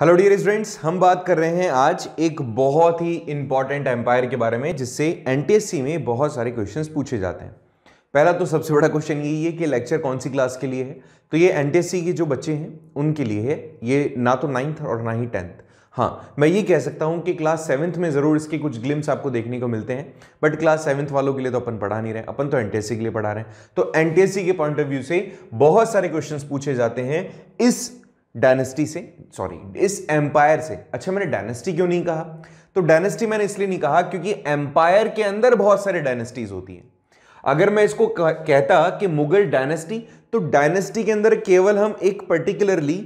hello dear students हम बात कर रहे हैं आज एक बहुत ही इंपॉर्टेंट एम्पायर के बारे में जिससे एनटीएससी में बहुत सारे क्वेश्चंस पूछे जाते हैं पहला तो सबसे बड़ा क्वेश्चन यही है कि लेक्चर कौन सी क्लास के लिए है तो ये एनटीएससी के जो बच्चे हैं उनके लिए है ये ना तो नाइन्थ और ना ही टेंथ हाँ मैं ये कह सकता हूँ कि क्लास सेवन्थ में ज़रूर इसके कुछ ग्लिम्स आपको देखने को मिलते हैं बट क्लास सेवन्थ वालों के लिए तो अपन पढ़ा नहीं रहे अपन तो एन के लिए पढ़ा रहे हैं तो एन के पॉइंट ऑफ व्यू से बहुत सारे क्वेश्चन पूछे जाते हैं इस डायनेस्टी से सॉरी इस एम्पायर से अच्छा मैंने डायनेस्टी क्यों नहीं कहा तो डायनेस्टी मैंने इसलिए नहीं कहा क्योंकि एम्पायर के अंदर बहुत सारे डायनेस्टीज होती हैं अगर मैं इसको कहता कि मुगल डायनेस्टी तो डायनेस्टी के अंदर केवल हम एक पर्टिकुलरली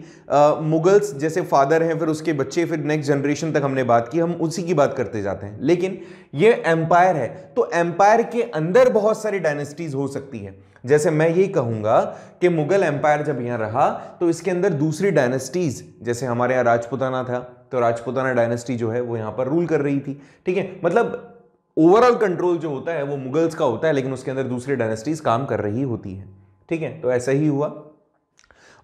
मुगल्स जैसे फादर हैं फिर उसके बच्चे फिर नेक्स्ट जनरेशन तक हमने बात की हम उसी की बात करते जाते हैं लेकिन ये एम्पायर है तो एम्पायर के अंदर बहुत सारी डायनेस्टीज हो सकती है जैसे मैं यही कहूंगा कि मुगल एम्पायर जब यहाँ रहा तो इसके अंदर दूसरी डायनेस्टीज़ जैसे हमारे यहाँ राजपुताना था तो राजपुताना डायनेस्टी जो है वो यहाँ पर रूल कर रही थी ठीक है मतलब ओवरऑल कंट्रोल जो होता है वो मुगल्स का होता है लेकिन उसके अंदर दूसरी डायनेस्टीज़ काम कर रही होती है ठीक है तो ऐसा ही हुआ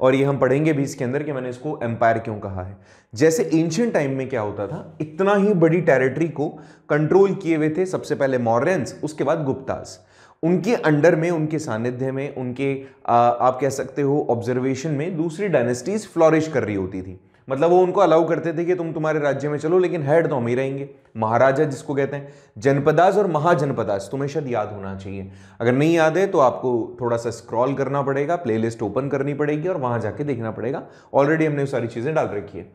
और ये हम पढ़ेंगे भी इसके अंदर कि मैंने इसको एम्पायर क्यों कहा है जैसे एंशियंट टाइम में क्या होता था इतना ही बड़ी टेरिटरी को कंट्रोल किए हुए थे सबसे पहले मॉरेंस उसके बाद गुप्ताज़ उनके अंडर में उनके सानिध्य में उनके आ, आप कह सकते हो ऑब्जर्वेशन में दूसरी डायनेस्टीज़ फ्लॉरिश कर रही होती थी मतलब वो उनको अलाउ करते थे कि तुम तुम्हारे राज्य में चलो लेकिन हेड तो हम ही रहेंगे महाराजा जिसको कहते हैं जनपदास और महाजनपदास तुम्हें शायद याद होना चाहिए अगर नहीं याद है तो आपको थोड़ा सा स्क्रॉल करना पड़ेगा प्लेलिस्ट ओपन करनी पड़ेगी और वहाँ जाके देखना पड़ेगा ऑलरेडी हमने सारी चीज़ें डाल रखी है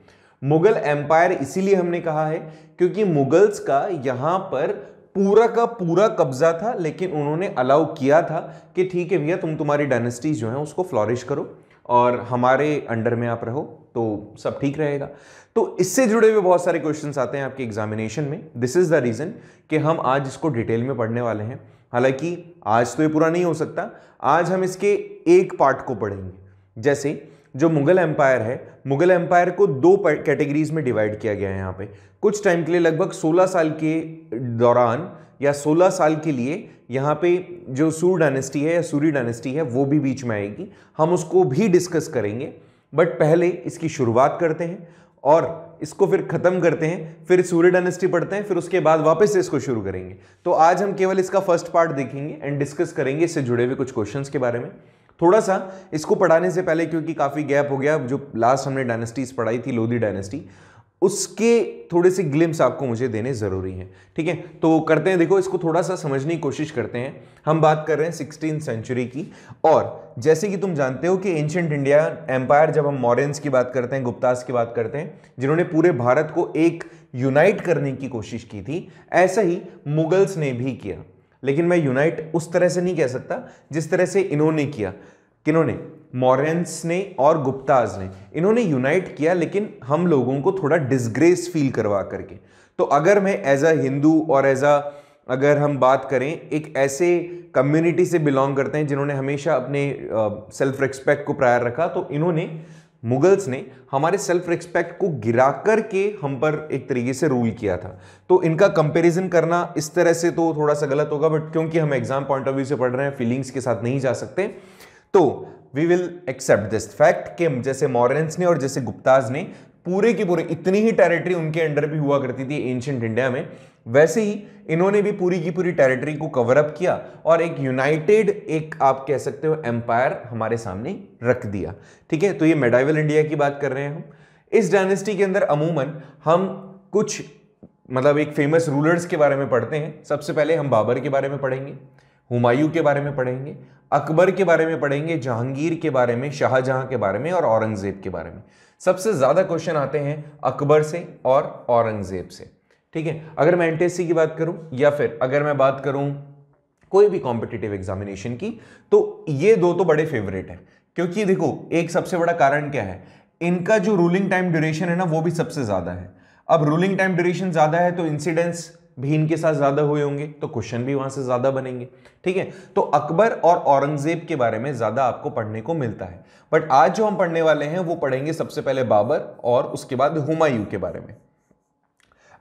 मुगल एम्पायर इसीलिए हमने कहा है क्योंकि मुगल्स का यहाँ पर पूरा का पूरा कब्जा था लेकिन उन्होंने अलाउ किया था कि ठीक है भैया तुम तुम्हारी डायनेस्टीज जो है उसको फ्लॉरिश करो और हमारे अंडर में आप रहो तो सब ठीक रहेगा तो इससे जुड़े हुए बहुत सारे क्वेश्चंस आते हैं आपके एग्जामिनेशन में दिस इज़ द रीज़न कि हम आज इसको डिटेल में पढ़ने वाले हैं हालांकि आज तो ये पूरा नहीं हो सकता आज हम इसके एक पार्ट को पढ़ेंगे जैसे जो मुगल एम्पायर है मुगल एम्पायर को दो कैटेगरीज में डिवाइड किया गया है यहाँ पे कुछ टाइम के लिए लगभग 16 साल के दौरान या 16 साल के लिए यहाँ पे जो सूर डायनेस्टी है या सूरी डायनेस्टी है वो भी बीच में आएगी हम उसको भी डिस्कस करेंगे बट पहले इसकी शुरुआत करते हैं और इसको फिर ख़त्म करते हैं फिर सूर्य डायनेस्टी पढ़ते हैं फिर उसके बाद वापस से इसको शुरू करेंगे तो आज हम केवल इसका फर्स्ट पार्ट देखेंगे एंड डिस्कस करेंगे इससे जुड़े हुए कुछ क्वेश्चंस के बारे में थोड़ा सा इसको पढ़ाने से पहले क्योंकि काफ़ी गैप हो गया जो लास्ट हमने डायनेस्टीज़ पढ़ाई थी लोधी डायनेस्टी उसके थोड़े से ग्लिम्स आपको मुझे देने ज़रूरी हैं ठीक है तो करते हैं देखो इसको थोड़ा सा समझने की कोशिश करते हैं हम बात कर रहे हैं सिक्सटीन सेंचुरी की और जैसे कि तुम जानते हो कि एंशंट इंडिया एम्पायर जब हम मॉरेंस की बात करते हैं गुप्तास की बात करते हैं जिन्होंने पूरे भारत को एक यूनाइट करने की कोशिश की थी ऐसा ही मुगल्स ने भी किया लेकिन मैं यूनाइट उस तरह से नहीं कह सकता जिस तरह से इन्होंने किया किन्होंने मॉरेंस ने और गुप्ताज ने इन्होंने यूनाइट किया लेकिन हम लोगों को थोड़ा डिसग्रेस फील करवा करके तो अगर मैं एज अ हिंदू और एज अ अगर हम बात करें एक ऐसे कम्युनिटी से बिलोंग करते हैं जिन्होंने हमेशा अपने सेल्फ रिस्पेक्ट को प्रायर रखा तो इन्होंने मुगल्स ने हमारे सेल्फ रिस्पेक्ट को गिरा करके हम पर एक तरीके से रूल किया था तो इनका कंपैरिजन करना इस तरह से तो थोड़ा सा गलत होगा बट क्योंकि हम एग्जाम पॉइंट ऑफ व्यू से पढ़ रहे हैं फीलिंग्स के साथ नहीं जा सकते तो we will accept this fact कि जैसे मॉरेंस ने और जैसे गुप्ताज ने पूरे के पूरे इतनी ही टेरिटरी उनके अंडर भी हुआ करती थी एंशंट इंडिया में वैसे ही इन्होंने भी पूरी की पूरी टेरिटरी को कवर अप किया और एक यूनाइटेड एक आप कह सकते हो एम्पायर हमारे सामने रख दिया ठीक है तो ये मेडाइवल इंडिया की बात कर रहे हैं हम इस डायनेस्टी के अंदर अमूमन हम कुछ मतलब एक फेमस रूलर्स के बारे में पढ़ते हैं सबसे पहले हम बाबर के बारे में पढ़ेंगे हुमायूं के बारे में पढ़ेंगे अकबर के बारे में पढ़ेंगे जहांगीर के बारे में शाहजहां के बारे में और औरंगज़ेब के बारे में सबसे ज़्यादा क्वेश्चन आते हैं अकबर से और औरंगज़ेब से ठीक है अगर मैं एनटीएससी की बात करूं या फिर अगर मैं बात करूं कोई भी कॉम्पिटिटिव एग्जामिनेशन की तो ये दो तो बड़े फेवरेट हैं क्योंकि देखो एक सबसे बड़ा कारण क्या है इनका जो रूलिंग टाइम ड्यूरेशन है ना वो भी सबसे ज़्यादा है अब रूलिंग टाइम ड्यूरेशन ज़्यादा है तो इंसिडेंट्स भी इनके साथ ज़्यादा हुए होंगे तो क्वेश्चन भी वहाँ से ज़्यादा बनेंगे ठीक है तो अकबर और औरंगज़ेब के बारे में ज़्यादा आपको पढ़ने को मिलता है बट आज जो हम पढ़ने वाले हैं वो पढ़ेंगे सबसे पहले बाबर और उसके बाद हुमायूं के बारे में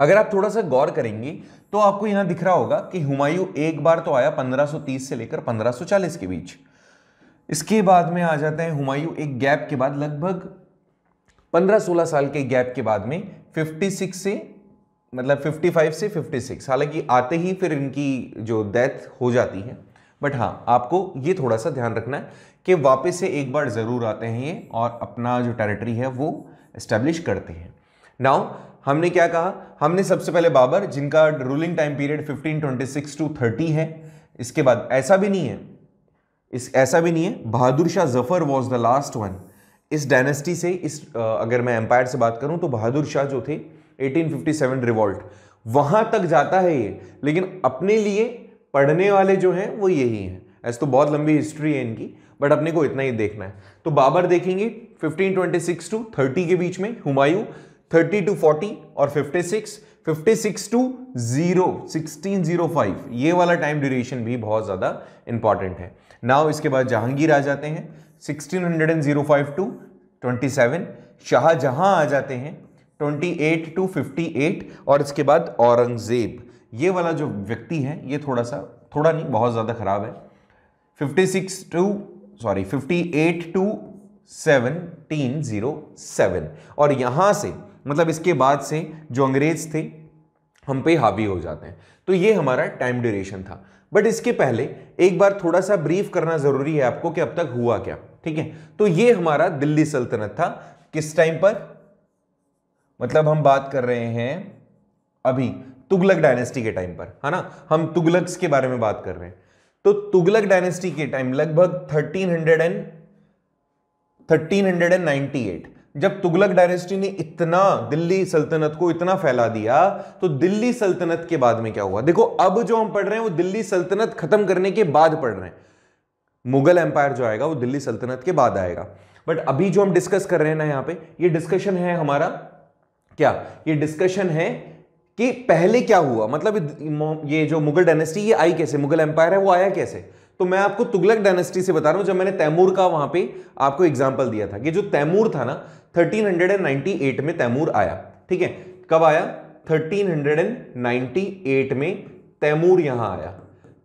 अगर आप थोड़ा सा गौर करेंगे तो आपको यहाँ दिख रहा होगा कि हुमायूं एक बार तो आया 1530 से लेकर 1540 के बीच इसके बाद में आ जाते हैं हुमायूं एक गैप के बाद लगभग 15-16 साल के गैप के बाद में 56 से मतलब 55 से 56 हालांकि आते ही फिर इनकी जो डेथ हो जाती है बट हाँ आपको ये थोड़ा सा ध्यान रखना है कि वापस से एक बार ज़रूर आते हैं ये और अपना जो टेरिटरी है वो एस्टेब्लिश करते हैं नाउ हमने क्या कहा हमने सबसे पहले बाबर जिनका रूलिंग टाइम पीरियड 1526 टू 30 है इसके बाद ऐसा भी नहीं है इस ऐसा भी नहीं है Bahadur Shah Zafar was the last one इस डायनेस्टी से इस अगर मैं एम्पायर से बात करूं तो बहादुर शाह जो थे 1857 रिवॉल्ट वहां तक जाता है ये लेकिन अपने लिए पढ़ने वाले जो हैं वो यही हैं ऐसे तो बहुत लंबी हिस्ट्री है इनकी बट अपने को इतना ही देखना है तो बाबर देखेंगे 1526 टू 30 के बीच में हुमायूं थर्टी टू फोर्टी और fifty six fifty six to zero sixteen zero five ये वाला टाइम ड्यूरेशन भी बहुत ज़्यादा इंपॉर्टेंट है नाव इसके बाद जहांगीर आ जाते हैं sixteen hundred and zero five to twenty seven Shahjahan आ जाते हैं twenty eight to fifty eight और इसके बाद औरंगज़ेब ये वाला जो व्यक्ति है ये थोड़ा सा थोड़ा नहीं बहुत ज़्यादा ख़राब है fifty six to sorry fifty eight to seventeen zero seven और यहाँ से मतलब इसके बाद से जो अंग्रेज थे हम पे हावी हो जाते हैं तो ये हमारा टाइम ड्यूरेशन था बट इसके पहले एक बार थोड़ा सा ब्रीफ करना ज़रूरी है आपको कि अब तक हुआ क्या ठीक है तो ये हमारा दिल्ली सल्तनत था किस टाइम पर मतलब हम बात कर रहे हैं अभी तुगलक डायनेस्टी के टाइम पर है ना हम तुगलक्स के बारे में बात कर रहे हैं तो तुगलक डायनेस्टी के टाइम लगभग thirteen hundred and thirteen hundred and ninety eight जब तुगलक डायनेस्टी ने इतना दिल्ली सल्तनत को इतना फैला दिया तो दिल्ली सल्तनत के बाद में क्या हुआ देखो अब जो हम पढ़ रहे हैं वो दिल्ली सल्तनत खत्म करने के बाद पढ़ रहे हैं मुगल एम्पायर जो आएगा वो दिल्ली सल्तनत के बाद आएगा बट अभी जो हम डिस्कस कर रहे हैं ना यहाँ पे ये डिस्कशन है हमारा क्या ये डिस्कशन है कि पहले क्या हुआ मतलब ये जो मुगल डायनेस्टी ये आई कैसे मुगल एम्पायर है वो आया कैसे तो मैं आपको तुगलक डायनेस्टी से बता रहा हूं जब मैंने तैमूर का वहां पे आपको एग्जाम्पल दिया था कि जो तैमूर था ना 1398 में तैमूर आया ठीक है कब आया 1398 में तैमूर यहां आया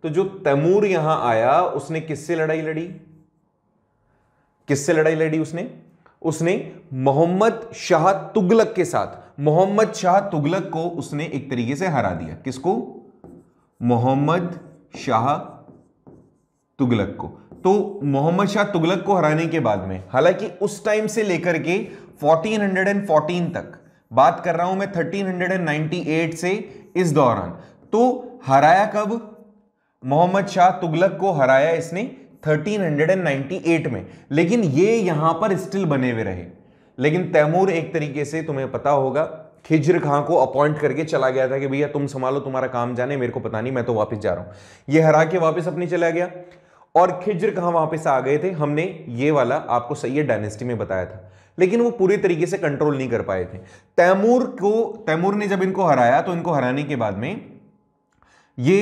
तो जो तैमूर यहां आया उसने किससे लड़ाई लड़ी किससे लड़ाई लड़ी उसने उसने मोहम्मद शाह तुगलक के साथ मोहम्मद शाह तुगलक को उसने एक तरीके से हरा दिया किसको मोहम्मद शाह तुगलक को तो मोहम्मद शाह तुगलक को हराने के बाद में हालांकि उस टाइम से लेकर के 1414 तक बात कर रहा हूं मैं 1398 से इस दौरान तो हराया कब मोहम्मद शाह तुगलक को हराया इसने 1398 में लेकिन ये यहां पर स्टिल बने हुए रहे लेकिन तैमूर एक तरीके से तुम्हें पता होगा खिजर खां को अपॉइंट करके चला गया था कि भैया तुम संभालो तुम्हारा काम जाने मेरे को पता नहीं मैं तो वापस जा रहा हूं ये हरा के वापस अपनी चला गया और खिजर कहाँ वापस आ गए थे हमने ये वाला आपको सैयद डायनेस्टी में बताया था लेकिन वो पूरी तरीके से कंट्रोल नहीं कर पाए थे तैमूर को तैमूर ने जब इनको हराया तो इनको हराने के बाद में ये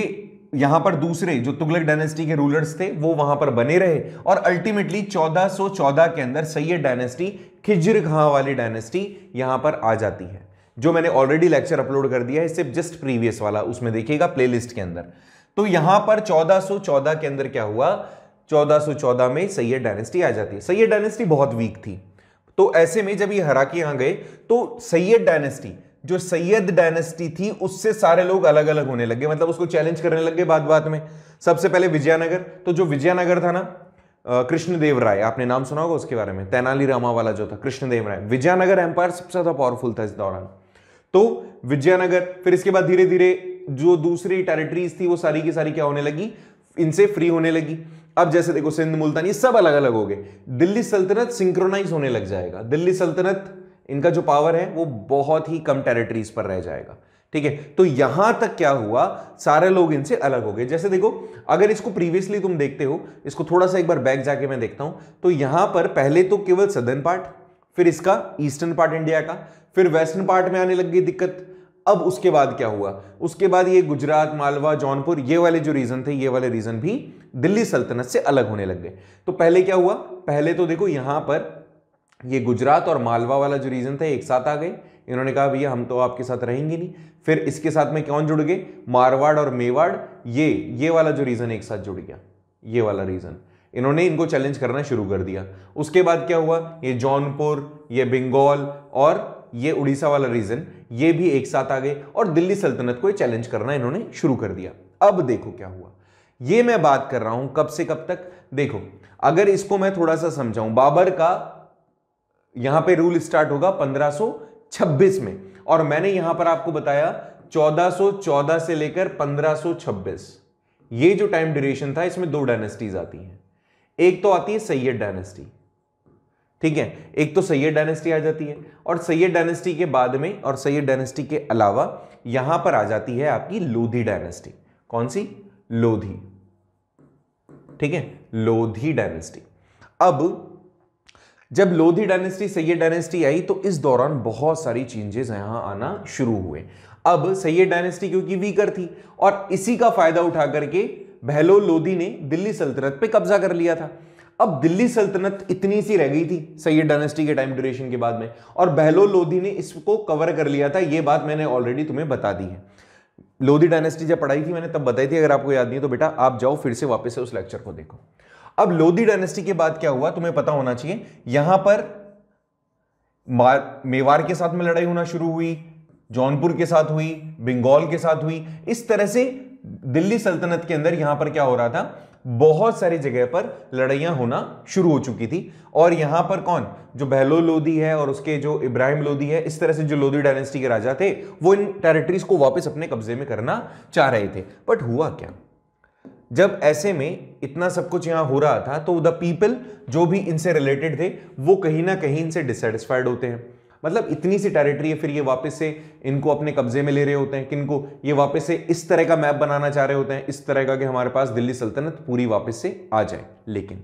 यहां पर दूसरे जो तुगलक डायनेस्टी के रूलर्स थे वो वहां पर बने रहे और अल्टीमेटली 1414 के अंदर सैयद डायनेस्टी खिजर खां वाली डायनेस्टी यहां पर आ जाती है जो मैंने ऑलरेडी लेक्चर अपलोड कर दिया है सिर्फ जस्ट प्रीवियस वाला उसमें देखिएगा प्लेलिस्ट के अंदर तो यहां पर 1414 के अंदर क्या हुआ 1414 में सैयद डायनेस्टी आ जाती है सैयद डायनेस्टी बहुत वीक थी तो ऐसे में जब ये हरा के यहां गए तो सैयद डायनेस्टी जो सैयद डायनेस्टी थी उससे सारे लोग अलग अलग होने लगे मतलब उसको चैलेंज करने लगे बात बात में सबसे पहले विजयनगर तो जो विजयनगर था ना कृष्णदेव राय आपने नाम सुना होगा उसके बारे में तेनाली रामा वाला जो था कृष्णदेव राय विजयनगर एम्पायर सबसे ज्यादा पावरफुल था इस दौरान तो विजयनगर फिर इसके बाद धीरे धीरे जो दूसरी टेरिटरीज थी वो सारी की सारी क्या होने लगी इनसे फ्री होने लगी अब जैसे देखो सिंध मुल्तान ये सब अलग अलग हो गए दिल्ली सल्तनत सिंक्रोनाइज होने लग जाएगा दिल्ली सल्तनत इनका जो पावर है वो बहुत ही कम टेरिटरीज पर रह जाएगा ठीक है तो यहां तक क्या हुआ सारे लोग इनसे अलग हो गए जैसे देखो अगर इसको प्रीवियसली तुम देखते हो इसको थोड़ा सा एक बार बैक जाके मैं देखता हूं तो यहां पर पहले तो केवल सदर्न पार्ट फिर इसका ईस्टर्न पार्ट इंडिया का फिर वेस्टर्न पार्ट में आने लग गई दिक्कत अब उसके बाद क्या हुआ उसके बाद ये गुजरात मालवा जौनपुर ये वाले जो रीजन थे ये वाले रीजन भी दिल्ली सल्तनत से अलग होने लग गए तो पहले क्या हुआ पहले तो देखो यहां पर ये गुजरात और मालवा वाला जो रीजन था एक साथ आ गए इन्होंने कहा भैया हम तो आपके साथ रहेंगे नहीं फिर इसके साथ में कौन जुड़ गए मारवाड़ और मेवाड़ ये ये वाला जो रीजन एक साथ जुड़ गया ये वाला रीजन इन्होंने इनको चैलेंज करना शुरू कर दिया उसके बाद क्या हुआ ये जौनपुर ये बंगाल और ये उड़ीसा वाला रीजन ये भी एक साथ आ गए और दिल्ली सल्तनत को चैलेंज करना इन्होंने शुरू कर दिया अब देखो क्या हुआ ये मैं बात कर रहा हूं कब से कब तक देखो अगर इसको मैं थोड़ा सा समझाऊं बाबर का यहां पे रूल स्टार्ट होगा 1526 में और मैंने यहां पर आपको बताया 1414 से लेकर 1526 ये जो टाइम ड्यूरेशन था इसमें दो डायनेस्टीज आती हैं एक तो आती है सैयद डायनेस्टी ठीक है एक तो सैयद डायनेस्टी आ जाती है और सैयद डायनेस्टी के बाद में और सैयद डायनेस्टी के अलावा यहां पर आ जाती है आपकी लोधी डायनेस्टी कौन सी लोधी ठीक है लोधी डायनेस्टी अब जब लोधी डायनेस्टी सैयद डायनेस्टी आई तो इस दौरान बहुत सारी चेंजेस यहां आना शुरू हुए अब सैयद डायनेस्टी क्योंकि वीकर थी और इसी का फायदा उठा करके बहलोल लोधी ने दिल्ली सल्तनत पे कब्जा कर लिया था अब दिल्ली सल्तनत इतनी सी रह गई थी सैयद डायनेस्टी के टाइम ड्यूरेशन के बाद में और बहलोल लोधी ने इसको कवर कर लिया था यह बात मैंने ऑलरेडी तुम्हें बता दी है लोधी डायनेस्टी जब पढ़ाई थी मैंने तब बताई थी अगर आपको याद नहीं है तो बेटा आप जाओ फिर से वापस से उस लेक्चर को देखो अब लोधी डायनेस्टी के बाद क्या हुआ तुम्हें पता होना चाहिए यहां पर मेवाड़ के साथ में लड़ाई होना शुरू हुई जौनपुर के साथ हुई बंगाल के साथ हुई इस तरह से दिल्ली सल्तनत के अंदर यहां पर क्या हो रहा था बहुत सारी जगह पर लड़ाइयां होना शुरू हो चुकी थी और यहां पर कौन जो बहलो लोधी है और उसके जो इब्राहिम लोधी है इस तरह से जो लोधी डायनेस्टी के राजा थे वो इन टेरिटरीज को वापस अपने कब्जे में करना चाह रहे थे बट हुआ क्या जब ऐसे में इतना सब कुछ यहां हो रहा था तो द पीपल जो भी इनसे रिलेटेड थे वो कहीं ना कहीं इनसे डिससेटिस्फाइड होते हैं मतलब इतनी सी टेरिटरी है फिर ये वापस से इनको अपने कब्जे में ले रहे होते हैं किनको ये वापस से इस तरह का मैप बनाना चाह रहे होते हैं इस तरह का कि हमारे पास दिल्ली सल्तनत पूरी वापस से आ जाए लेकिन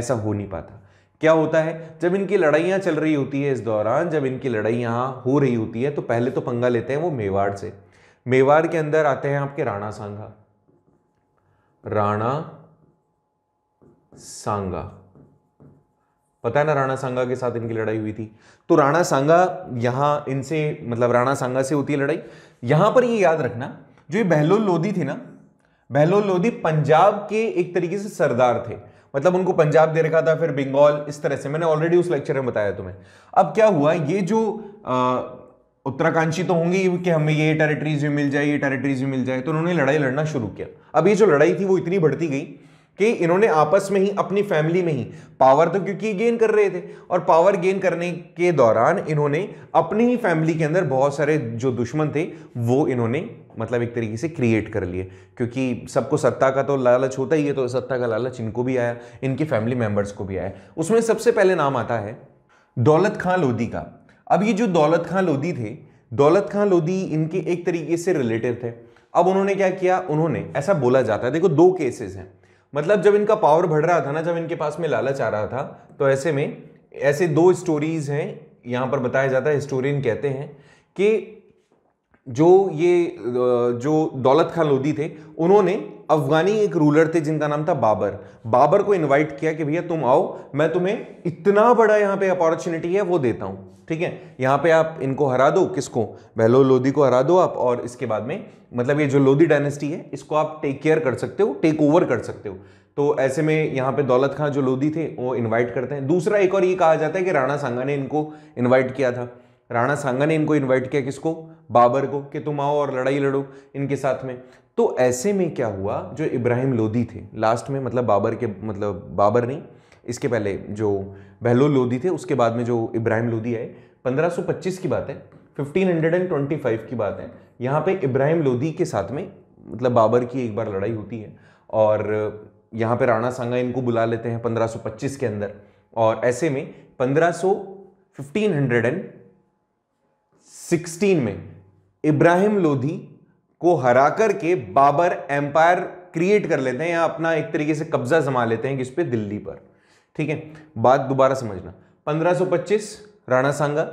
ऐसा हो नहीं पाता क्या होता है जब इनकी लड़ाइयाँ चल रही होती है इस दौरान जब इनकी लड़ाई यहाँ हो रही होती है तो पहले तो पंगा लेते हैं वो मेवाड़ से मेवाड़ के अंदर आते हैं आपके राणा सांगा राणा सांगा पता है ना राणा सांगा के साथ इनकी लड़ाई हुई थी तो राणा सांगा यहाँ इनसे मतलब राणा सांगा से होती है लड़ाई यहाँ पर ये यह याद रखना जो ये बहलोल लोधी थे ना बहलोल लोधी पंजाब के एक तरीके से सरदार थे मतलब उनको पंजाब दे रखा था फिर बंगाल इस तरह से मैंने ऑलरेडी उस लेक्चर में बताया तुम्हें अब क्या हुआ ये जो उत्तराकांक्षी तो होंगे कि हमें ये टेरिटरीज भी मिल जाए ये टेरिटरीज भी मिल जाए तो उन्होंने लड़ाई लड़ना शुरू किया अब ये जो लड़ाई थी वो इतनी बढ़ती गई कि इन्होंने आपस में ही अपनी फैमिली में ही पावर तो क्योंकि गेन कर रहे थे और पावर गेन करने के दौरान इन्होंने अपनी ही फैमिली के अंदर बहुत सारे जो दुश्मन थे वो इन्होंने मतलब एक तरीके से क्रिएट कर लिए क्योंकि सबको सत्ता का तो लालच होता ही है तो सत्ता का लालच इनको भी आया इनके फैमिली मेम्बर्स को भी आया उसमें सबसे पहले नाम आता है दौलत खां लोधी का अब ये जो दौलत खां लोधी थे दौलत खां लोधी इनके एक तरीके से रिलेटिव थे अब उन्होंने क्या किया उन्होंने ऐसा बोला जाता है देखो दो केसेस हैं मतलब जब इनका पावर बढ़ रहा था ना जब इनके पास में लालच आ रहा था तो ऐसे में ऐसे दो स्टोरीज हैं यहाँ पर बताया जाता है हिस्टोरियन कहते हैं कि जो ये जो दौलत खान लोधी थे उन्होंने अफगानी एक रूलर थे जिनका नाम था बाबर बाबर को इनवाइट किया कि भैया तुम आओ मैं तुम्हें इतना बड़ा यहाँ पे अपॉर्चुनिटी है वो देता हूँ ठीक है यहाँ पे आप इनको हरा दो किसको बहलो लोधी को हरा दो आप और इसके बाद में मतलब ये जो लोधी डायनेस्टी है इसको आप टेक केयर कर सकते हो टेक ओवर कर सकते हो तो ऐसे में यहाँ पे दौलत खां जो लोधी थे वो इन्वाइट करते हैं दूसरा एक और ये कहा जाता है कि राणा सांगा ने इनको इन्वाइट किया था राणा सांगा ने इनको इन्वाइट किया किसको बाबर को कि तुम आओ और लड़ाई लड़ो इनके साथ में तो ऐसे में क्या हुआ जो इब्राहिम लोधी थे लास्ट में मतलब बाबर के मतलब बाबर नहीं इसके पहले जो बहलोल लोधी थे उसके बाद में जो इब्राहिम लोधी आए 1525 की बात है 1525 की बात है यहाँ पे इब्राहिम लोधी के साथ में मतलब बाबर की एक बार लड़ाई होती है और यहाँ पे राणा सांगा इनको बुला लेते हैं 1525 के अंदर और ऐसे में 1500 1516 में इब्राहिम लोधी को हरा करके बाबर एम्पायर क्रिएट कर लेते हैं या अपना एक तरीके से कब्जा जमा लेते हैं किस पे दिल्ली पर ठीक है बात दोबारा समझना 1525 राणा सांगा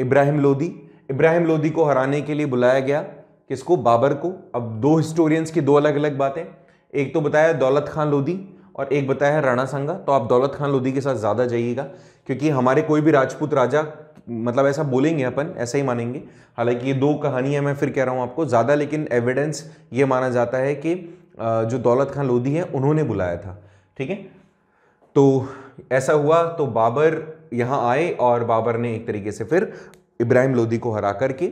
इब्राहिम लोदी इब्राहिम लोदी को हराने के लिए बुलाया गया किसको बाबर को अब दो हिस्टोरियंस की दो अलग अलग बातें एक तो बताया दौलत खान लोदी और एक बताया राणा सांगा तो आप दौलत खान लोदी के साथ ज़्यादा जाइएगा क्योंकि हमारे कोई भी राजपूत राजा मतलब ऐसा बोलेंगे अपन ऐसा ही मानेंगे हालांकि ये दो कहानियाँ मैं फिर कह रहा हूँ आपको ज़्यादा लेकिन एविडेंस ये माना जाता है कि जो दौलत खान लोधी है उन्होंने बुलाया था ठीक है तो ऐसा हुआ तो बाबर यहाँ आए और बाबर ने एक तरीके से फिर इब्राहिम लोदी को हरा करके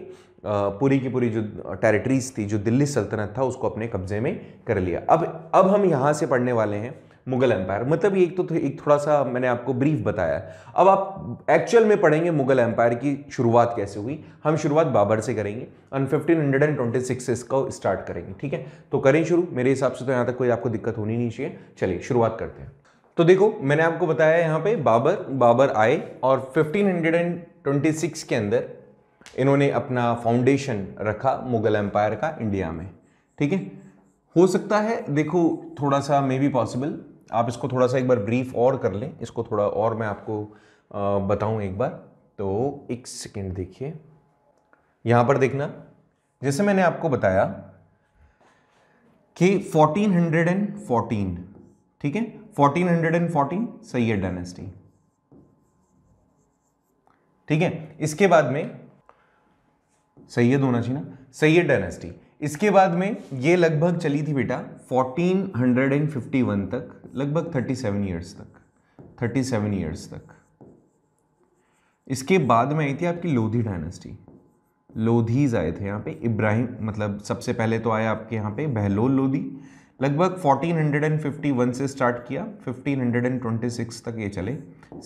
पूरी की पूरी जो टेरिटरीज थी जो दिल्ली सल्तनत था उसको अपने कब्जे में कर लिया अब अब हम यहाँ से पढ़ने वाले हैं मुगल एम्पायर मतलब एक तो एक थोड़ा सा मैंने आपको ब्रीफ बताया अब आप एक्चुअल में पढ़ेंगे मुगल एम्पायर की शुरुआत कैसे हुई हम शुरुआत बाबर से करेंगे on fifteen hundred and twenty six इसका स्टार्ट करेंगे ठीक है तो करें शुरू मेरे हिसाब से तो यहाँ तक कोई आपको दिक्कत होनी नहीं चाहिए चलिए शुरुआत करते हैं तो देखो मैंने आपको बताया यहाँ पे बाबर बाबर आए और 1526 के अंदर इन्होंने अपना फाउंडेशन रखा मुगल एम्पायर का इंडिया में ठीक है हो सकता है देखो थोड़ा सा मे बी पॉसिबल आप इसको थोड़ा सा एक बार ब्रीफ और कर लें इसको थोड़ा और मैं आपको बताऊं एक बार तो एक सेकेंड देखिए यहाँ पर देखना जैसे मैंने आपको बताया कि 1414 ठीक है 1414 सही है डायनेस्टी ठीक है इसके बाद में सैयद होना चाहिए ना सैयद डायनेस्टी इसके बाद में ये लगभग चली थी बेटा 1451 तक लगभग 37 इयर्स तक 37 इयर्स तक इसके बाद में आई थी आपकी लोधी डायनेस्टी लोधीज आए थे यहाँ पे इब्राहिम मतलब सबसे पहले तो आया आपके यहाँ पे बहलोल लोधी लगभग 1451 से स्टार्ट किया 1526 तक ये चले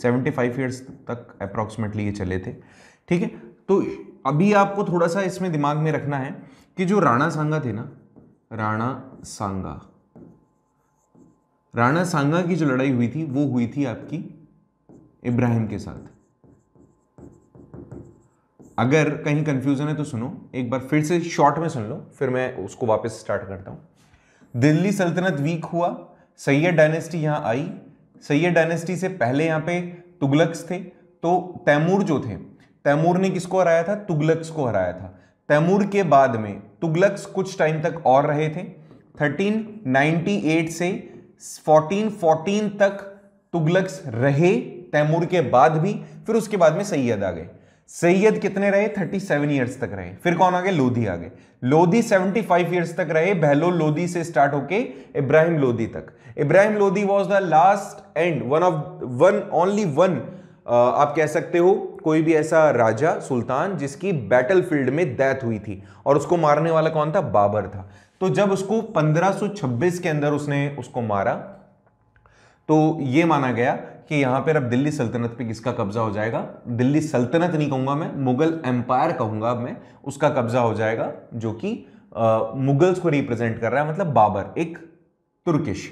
75 इयर्स तक अप्रॉक्सीमेटली ये चले थे ठीक है तो अभी आपको थोड़ा सा इसमें दिमाग में रखना है कि जो राणा सांगा थे ना राणा सांगा राणा सांगा की जो लड़ाई हुई थी वो हुई थी आपकी इब्राहिम के साथ अगर कहीं कंफ्यूजन है तो सुनो एक बार फिर से शॉर्ट में सुन लो फिर मैं उसको वापस स्टार्ट करता हूं दिल्ली सल्तनत वीक हुआ सैयद डायनेस्टी यहाँ आई सैयद डायनेस्टी से पहले यहाँ पे तुगलक्स थे तो तैमूर जो थे तैमूर ने किसको हराया था तुगलक्स को हराया था तैमूर के बाद में तुगलक्स कुछ टाइम तक और रहे थे 1398 से 1414 तक तुगलक्स रहे तैमूर के बाद भी फिर उसके बाद में सैयद आ गए सैयद कितने रहे 37 सेवन ईयर्स तक रहे फिर कौन आ गए लोधी आ गए लोधी 75 फाइव ईयर्स तक रहे बहलो लोधी से स्टार्ट होके इब्राहिम लोधी तक Ibrahim Lodhi was the last and one of one only one आप कह सकते हो कोई भी ऐसा राजा सुल्तान जिसकी बैटलफील्ड में डेथ हुई थी और उसको मारने वाला कौन था बाबर था तो जब उसको 1526 के अंदर उसने उसको मारा तो ये माना गया कि यहाँ पर अब दिल्ली सल्तनत पे किसका कब्जा हो जाएगा दिल्ली सल्तनत नहीं कहूंगा मैं मुगल एम्पायर कहूंगा मैं उसका कब्जा हो जाएगा जो कि मुगल्स को रिप्रेजेंट कर रहा है मतलब बाबर एक तुर्किश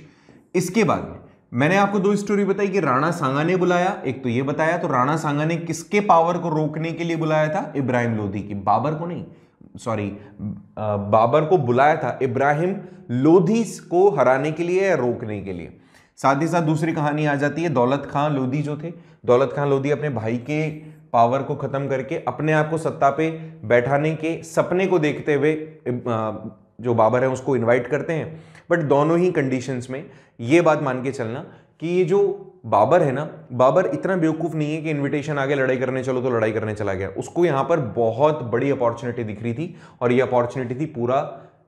इसके बाद में मैंने आपको दो स्टोरी बताई कि राणा सांगा ने बुलाया एक तो ये बताया तो राणा सांगा ने किसके पावर को रोकने के लिए बुलाया था इब्राहिम लोधी की बाबर को नहीं सॉरी बाबर को बुलाया था इब्राहिम लोधी को हराने के लिए या रोकने के लिए साथ ही साथ दूसरी कहानी आ जाती है दौलत खां लोधी जो थे दौलत खां लोधी अपने भाई के पावर को ख़त्म करके अपने आप को सत्ता पे बैठाने के सपने को देखते हुए जो बाबर है उसको इनवाइट करते हैं बट दोनों ही कंडीशंस में ये बात मान के चलना कि ये जो बाबर है ना बाबर इतना बेवकूफ़ नहीं है कि इनविटेशन आगे लड़ाई करने चलो तो लड़ाई करने चला गया उसको यहाँ पर बहुत बड़ी अपॉर्चुनिटी दिख रही थी और ये अपॉर्चुनिटी थी पूरा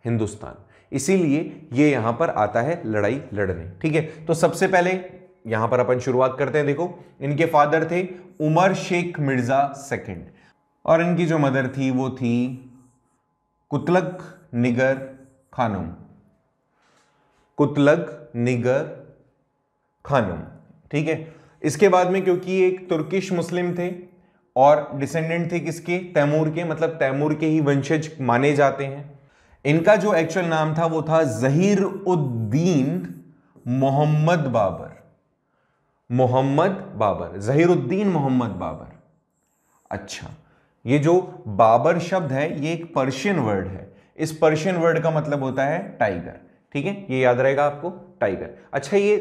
हिंदुस्तान इसीलिए ये यहां पर आता है लड़ाई लड़ने ठीक है तो सबसे पहले यहां पर अपन शुरुआत करते हैं देखो इनके फादर थे उमर शेख मिर्जा सेकंड और इनकी जो मदर थी वो थी कुतलक निगर खानम कुतलक निगर खानम ठीक है इसके बाद में क्योंकि एक तुर्किश मुस्लिम थे और डिसेंडेंट थे किसके तैमूर के मतलब तैमूर के ही वंशज माने जाते हैं इनका जो एक्चुअल नाम था वो था जहीर उद्दीन मोहम्मद बाबर मोहम्मद बाबर उद्दीन मोहम्मद बाबर अच्छा ये जो बाबर शब्द है ये एक पर्शियन वर्ड है इस पर्शियन वर्ड का मतलब होता है टाइगर ठीक है ये याद रहेगा आपको टाइगर अच्छा ये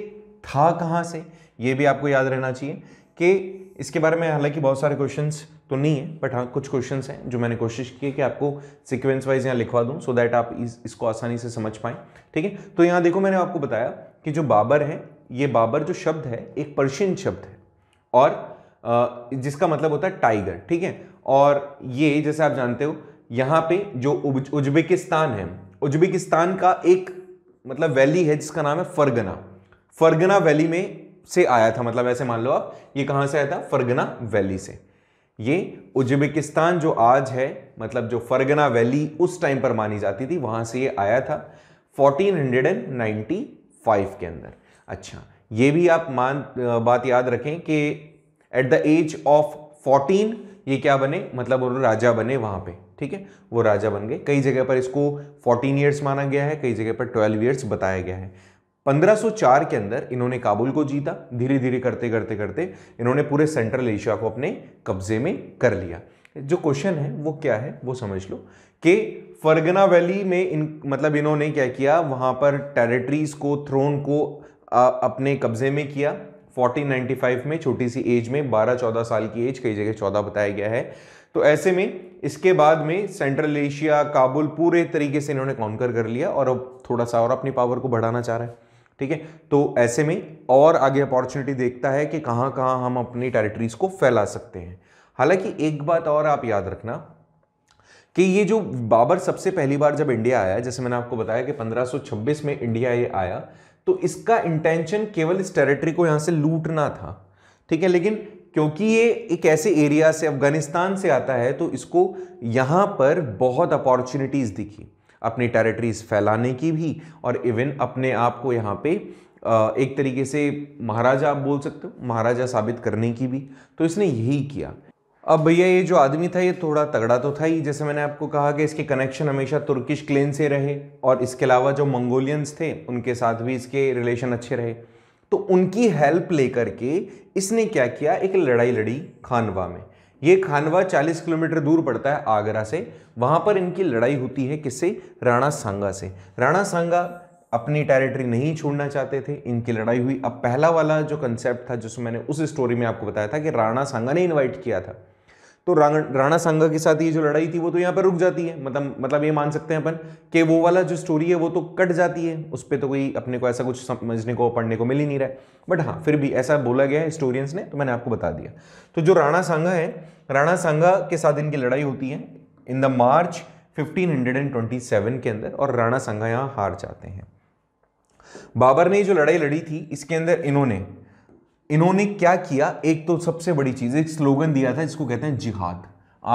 था कहां से ये भी आपको याद रहना चाहिए कि इसके बारे में हालांकि बहुत सारे क्वेश्चंस तो नहीं है बट हाँ कुछ क्वेश्चन हैं जो मैंने कोशिश की है कि आपको सिक्वेंस वाइज यहाँ लिखवा दूँ सो दैट आप इस, इसको आसानी से समझ पाएँ ठीक है तो यहाँ देखो मैंने आपको बताया कि जो बाबर है ये बाबर जो शब्द है एक पर्शियन शब्द है और जिसका मतलब होता है टाइगर ठीक है और ये जैसे आप जानते हो यहाँ पे जो उज्बेकिस्तान है उज्बेकिस्तान का एक मतलब वैली है जिसका नाम है फरगना फरगना वैली में से आया था मतलब ऐसे मान लो आप ये कहाँ से आया था फरगना वैली से ये उज्बेकिस्तान जो आज है मतलब जो फरगना वैली उस टाइम पर मानी जाती थी वहां से ये आया था 1495 के अंदर अच्छा ये भी आप मान बात याद रखें कि एट द एज ऑफ 14 ये क्या बने मतलब वो राजा बने वहां पे ठीक है वो राजा बन गए कई जगह पर इसको 14 ईयर्स माना गया है कई जगह पर 12 ईयर्स बताया गया है 1504 के अंदर इन्होंने काबुल को जीता धीरे धीरे करते करते करते इन्होंने पूरे सेंट्रल एशिया को अपने कब्जे में कर लिया जो क्वेश्चन है वो क्या है वो समझ लो कि फर्गना वैली में इन मतलब इन्होंने क्या किया वहाँ पर टेरिटरीज को थ्रोन को आ, अपने कब्जे में किया 1495 में छोटी सी एज में 12-14 साल की एज कई जगह 14 बताया गया है तो ऐसे में इसके बाद में सेंट्रल एशिया काबुल पूरे तरीके से इन्होंने काउंकर कर लिया और अब थोड़ा सा और अपनी पावर को बढ़ाना चाह रहा है ठीक है तो ऐसे में और आगे अपॉर्चुनिटी देखता है कि कहाँ कहाँ हम अपनी टेरिटरीज़ को फैला सकते हैं हालांकि एक बात और आप याद रखना कि ये जो बाबर सबसे पहली बार जब इंडिया आया जैसे मैंने आपको बताया कि 1526 में इंडिया ये आया तो इसका इंटेंशन केवल इस टेरिटरी को यहाँ से लूटना था ठीक है लेकिन क्योंकि ये एक ऐसे एरिया से अफगानिस्तान से आता है तो इसको यहाँ पर बहुत अपॉर्चुनिटीज़ दिखी अपनी टेरिटरीज़ फैलाने की भी और इवन अपने आप को यहाँ पे एक तरीके से महाराजा आप बोल सकते हो महाराजा साबित करने की भी तो इसने यही किया अब भैया ये जो आदमी था ये थोड़ा तगड़ा तो था ही जैसे मैंने आपको कहा कि इसके कनेक्शन हमेशा तुर्किश क्लेन से रहे और इसके अलावा जो मंगोलियंस थे उनके साथ भी इसके रिलेशन अच्छे रहे तो उनकी हेल्प लेकर के इसने क्या किया एक लड़ाई लड़ी खानवा में ये खानवा 40 किलोमीटर दूर पड़ता है आगरा से वहाँ पर इनकी लड़ाई होती है किससे राणा सांगा से राणा सांगा अपनी टेरिटरी नहीं छोड़ना चाहते थे इनकी लड़ाई हुई अब पहला वाला जो कंसेप्ट था जिसमें मैंने उस स्टोरी में आपको बताया था कि राणा सांगा ने इन्वाइट किया था तो राणा सांगा के साथ ये जो लड़ाई थी वो तो यहाँ पर रुक जाती है मतलब मतलब ये मान सकते हैं अपन कि वो वाला जो स्टोरी है वो तो कट जाती है उस पर तो कोई अपने को ऐसा कुछ समझने को पढ़ने को मिल ही नहीं रहा है बट हाँ फिर भी ऐसा बोला गया है हिस्टोरियंस ने तो मैंने आपको बता दिया तो जो राणा सांगा है राणा सांगा के साथ इनकी लड़ाई होती है इन द मार्च 1527 के अंदर और राणा सांगा यहाँ हार जाते हैं बाबर ने जो लड़ाई लड़ी थी इसके अंदर इन्होंने इन्होंने क्या किया एक तो सबसे बड़ी चीज़ एक स्लोगन दिया था जिसको कहते हैं जिहाद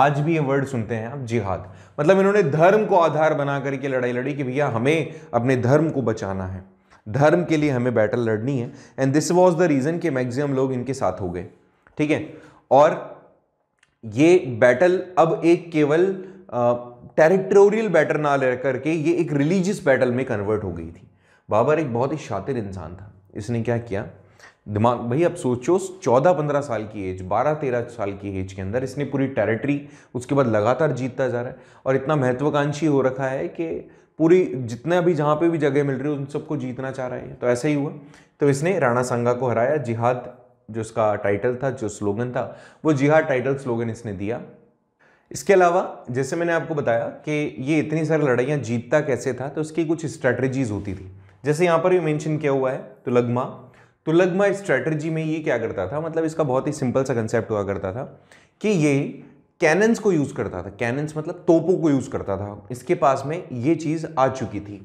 आज भी ये वर्ड सुनते हैं आप जिहाद मतलब इन्होंने धर्म को आधार बना करके लड़ाई लड़ी कि भैया हमें अपने धर्म को बचाना है धर्म के लिए हमें बैटल लड़नी है and this was the reason कि मैक्सिमम लोग इनके साथ हो गए ठीक है और ये बैटल अब एक केवल टेरिटोरियल बैटल ना ले करके ये एक रिलीजियस बैटल में कन्वर्ट हो गई थी बाबर एक बहुत ही शातिर इंसान था इसने क्या किया दिमाग भाई अब सोचो चौदह पंद्रह साल की एज बारह तेरह साल की एज के अंदर इसने पूरी टेरिटरी उसके बाद लगातार जीतता जा रहा है और इतना महत्वाकांक्षी हो रखा है कि पूरी जितना भी जहाँ पे भी जगह मिल रही है उन सबको जीतना चाह रहा है तो ऐसा ही हुआ तो इसने राणा सांगा को हराया जिहाद जो इसका टाइटल था जो स्लोगन था वो जिहाद टाइटल स्लोगन इसने दिया इसके अलावा जैसे मैंने आपको बताया कि ये इतनी सारी लड़ाइयाँ जीतता कैसे था तो उसकी कुछ स्ट्रैटेजीज होती थी जैसे यहाँ पर भी मैंशन किया हुआ है तो लगमा तो लगमा स्ट्रेटर्जी में ये क्या करता था मतलब इसका बहुत ही सिंपल सा कंसेप्ट हुआ करता था कि ये कैनन्स को यूज़ करता था कैनन्स मतलब तोपों को यूज़ करता था इसके पास में ये चीज़ आ चुकी थी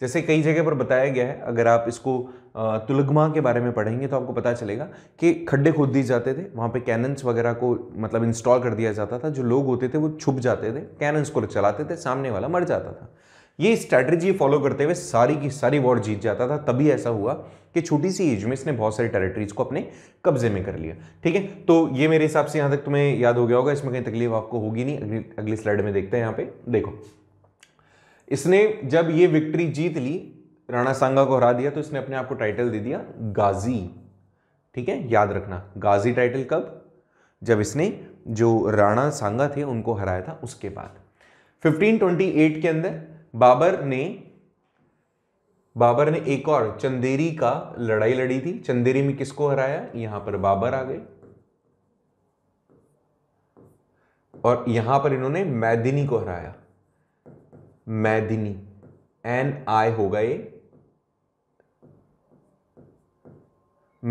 जैसे कई जगह पर बताया गया है अगर आप इसको तुलगमा के बारे में पढ़ेंगे तो आपको पता चलेगा कि खड्डे खोद दिए जाते थे वहाँ पे कैनन्स वगैरह को मतलब इंस्टॉल कर दिया जाता था जो लोग होते थे वो छुप जाते थे कैनन्स को चलाते थे सामने वाला मर जाता था ये स्ट्रैटेजी फॉलो करते हुए सारी की सारी वॉर जीत जाता था तभी ऐसा हुआ कि छोटी सी एज में इसने बहुत सारी टेरिटरीज को अपने कब्जे में कर लिया ठीक है तो ये मेरे हिसाब से यहां तक तुम्हें याद हो गया होगा इसमें कहीं तकलीफ आपको होगी नहीं अगली अगली स्लाइड में देखते हैं यहां पे देखो इसने जब ये विक्ट्री जीत ली राणा सांगा को हरा दिया तो इसने अपने आप को टाइटल दे दिया गाजी ठीक है याद रखना गाजी टाइटल कब जब इसने जो राणा सांगा थे उनको हराया था उसके बाद 1528 के अंदर बाबर ने बाबर ने एक और चंदेरी का लड़ाई लड़ी थी चंदेरी में किसको हराया यहां पर बाबर आ गए और यहां पर इन्होंने मैदिनी को हराया मैदिनी एन आई होगा ये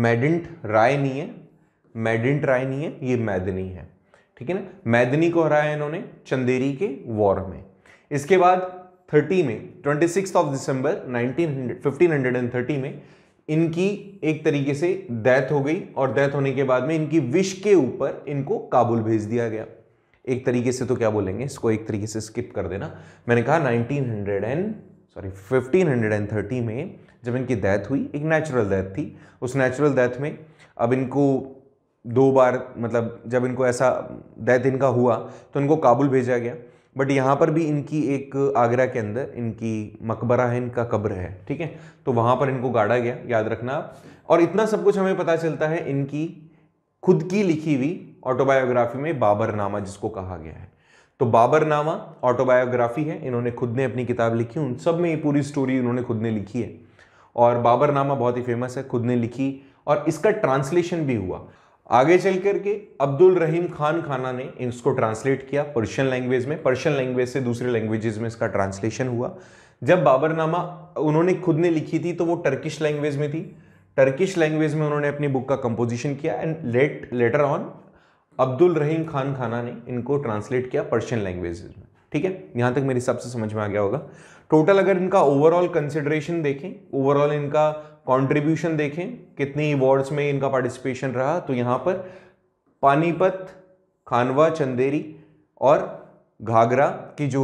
मैडिंट राय नहीं है मैडिंट राय नहीं है ये मैदिनी है ठीक है ना मैदिनी को हराया इन्होंने चंदेरी के वॉर में इसके बाद थर्टी में twenty six of December nineteen fifteen hundred and thirty में इनकी एक तरीके से डेथ हो गई और डेथ होने के बाद में इनकी विश के ऊपर इनको काबुल भेज दिया गया एक तरीके से तो क्या बोलेंगे इसको एक तरीके से स्किप कर देना मैंने कहा 1900 एंड सॉरी फिफ्टीन में जब इनकी डेथ हुई एक नेचुरल डेथ थी उस नेचुरल डेथ में अब इनको दो बार मतलब जब इनको ऐसा डेथ इनका हुआ तो इनको काबुल भेजा गया बट यहाँ पर भी इनकी एक आगरा के अंदर इनकी मकबरा है इनका कब्र है ठीक है तो वहाँ पर इनको गाड़ा गया याद रखना आप और इतना सब कुछ हमें पता चलता है इनकी खुद की लिखी हुई ऑटोबायोग्राफी में बाबरनामा जिसको कहा गया है तो बाबरनामा ऑटोबायोग्राफी है इन्होंने खुद ने अपनी किताब लिखी उन सब में ये पूरी स्टोरी उन्होंने खुद ने लिखी है और बाबरनामा बहुत ही फेमस है खुद ने लिखी और इसका ट्रांसलेशन भी हुआ आगे चल करके अब्दुल रहीम खान खाना ने इसको ट्रांसलेट किया पर्शियन लैंग्वेज में पर्शियन लैंग्वेज से दूसरे लैंग्वेजेस में इसका ट्रांसलेशन हुआ जब बाबरनामा उन्होंने खुद ने लिखी थी तो वो टर्किश लैंग्वेज में थी टर्किश लैंग्वेज में उन्होंने अपनी बुक का कंपोजिशन किया and let later on Abdul Rahim Khan खाना ने इनको ट्रांसलेट किया पर्शियन लैंग्वेज में ठीक है यहाँ तक मेरे हिसाब से समझ में आ गया होगा टोटल अगर इनका ओवरऑल कंसिडरेशन देखें ओवरऑल इनका कंट्रीब्यूशन देखें कितनी अवार्ड्स में इनका पार्टिसिपेशन रहा तो यहाँ पर पानीपत खानवा चंदेरी और घाघरा की जो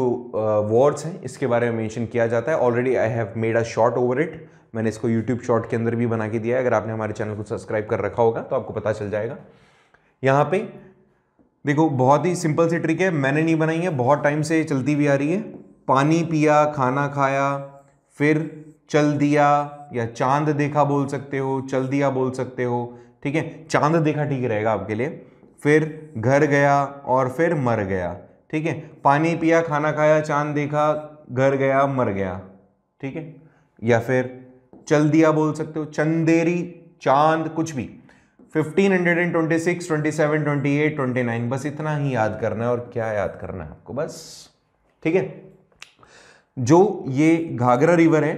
वार्ड्स हैं इसके बारे में मेंशन किया जाता है already I have made a short over it मैंने इसको यूट्यूब शॉर्ट के अंदर भी बना के दिया है अगर आपने हमारे चैनल को सब्सक्राइब कर रखा होगा तो आपको पता चल जाएगा यहाँ पे देखो बहुत ही सिंपल सी ट्रिक है मैंने नहीं बनाई है बहुत टाइम से चलती भी आ रही है पानी पिया खाना खाया फिर चल दिया या चांद देखा बोल सकते हो चल दिया बोल सकते हो ठीक है चांद देखा ठीक रहेगा आपके लिए फिर घर गया और फिर मर गया ठीक है पानी पिया खाना खाया चांद देखा घर गया मर गया ठीक है या फिर चल दिया बोल सकते हो चंदेरी चांद कुछ भी 1526, 27, 28, 29 बस इतना ही याद करना है और क्या याद करना है आपको बस ठीक है जो ये घाघरा रिवर है